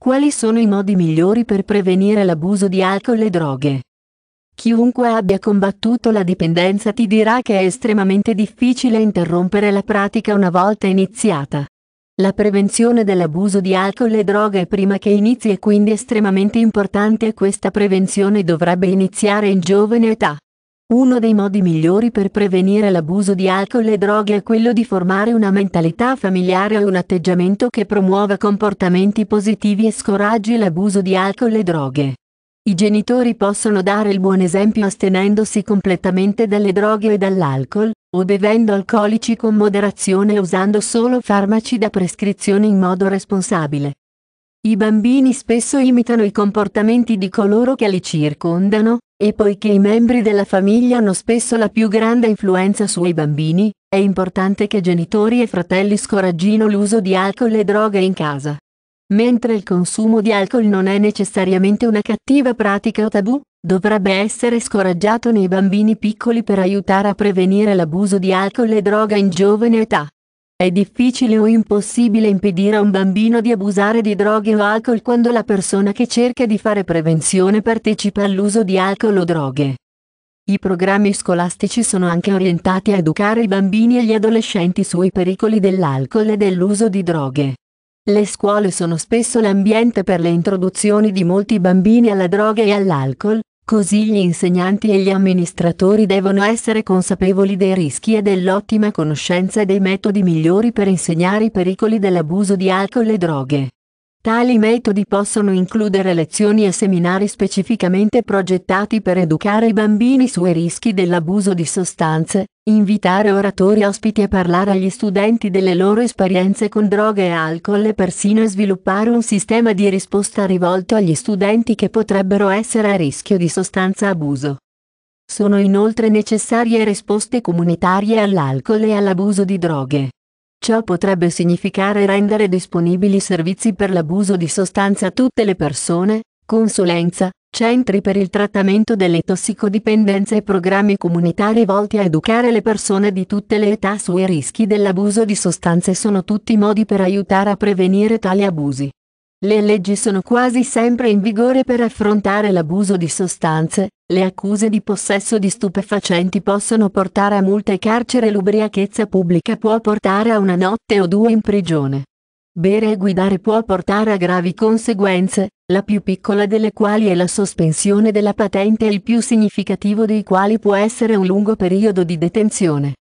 Quali sono i modi migliori per prevenire l'abuso di alcol e droghe? Chiunque abbia combattuto la dipendenza ti dirà che è estremamente difficile interrompere la pratica una volta iniziata. La prevenzione dell'abuso di alcol e droghe prima che inizi è quindi estremamente importante e questa prevenzione dovrebbe iniziare in giovane età. Uno dei modi migliori per prevenire l'abuso di alcol e droghe è quello di formare una mentalità familiare e un atteggiamento che promuova comportamenti positivi e scoraggi l'abuso di alcol e droghe. I genitori possono dare il buon esempio astenendosi completamente dalle droghe e dall'alcol, o bevendo alcolici con moderazione e usando solo farmaci da prescrizione in modo responsabile. I bambini spesso imitano i comportamenti di coloro che li circondano, e poiché i membri della famiglia hanno spesso la più grande influenza sui bambini, è importante che genitori e fratelli scoraggino l'uso di alcol e droghe in casa. Mentre il consumo di alcol non è necessariamente una cattiva pratica o tabù, dovrebbe essere scoraggiato nei bambini piccoli per aiutare a prevenire l'abuso di alcol e droga in giovane età. È difficile o impossibile impedire a un bambino di abusare di droghe o alcol quando la persona che cerca di fare prevenzione partecipa all'uso di alcol o droghe. I programmi scolastici sono anche orientati a educare i bambini e gli adolescenti sui pericoli dell'alcol e dell'uso di droghe. Le scuole sono spesso l'ambiente per le introduzioni di molti bambini alla droga e all'alcol, Così gli insegnanti e gli amministratori devono essere consapevoli dei rischi e dell'ottima conoscenza dei metodi migliori per insegnare i pericoli dell'abuso di alcol e droghe. Tali metodi possono includere lezioni e seminari specificamente progettati per educare i bambini sui rischi dell'abuso di sostanze, invitare oratori ospiti a parlare agli studenti delle loro esperienze con droghe e alcol e persino sviluppare un sistema di risposta rivolto agli studenti che potrebbero essere a rischio di sostanza abuso. Sono inoltre necessarie risposte comunitarie all'alcol e all'abuso di droghe. Ciò potrebbe significare rendere disponibili servizi per l'abuso di sostanze a tutte le persone, consulenza, centri per il trattamento delle tossicodipendenze e programmi comunitari volti a educare le persone di tutte le età sui rischi dell'abuso di sostanze sono tutti modi per aiutare a prevenire tali abusi. Le leggi sono quasi sempre in vigore per affrontare l'abuso di sostanze, le accuse di possesso di stupefacenti possono portare a multe e carcere l'ubriachezza pubblica può portare a una notte o due in prigione. Bere e guidare può portare a gravi conseguenze, la più piccola delle quali è la sospensione della patente e il più significativo dei quali può essere un lungo periodo di detenzione.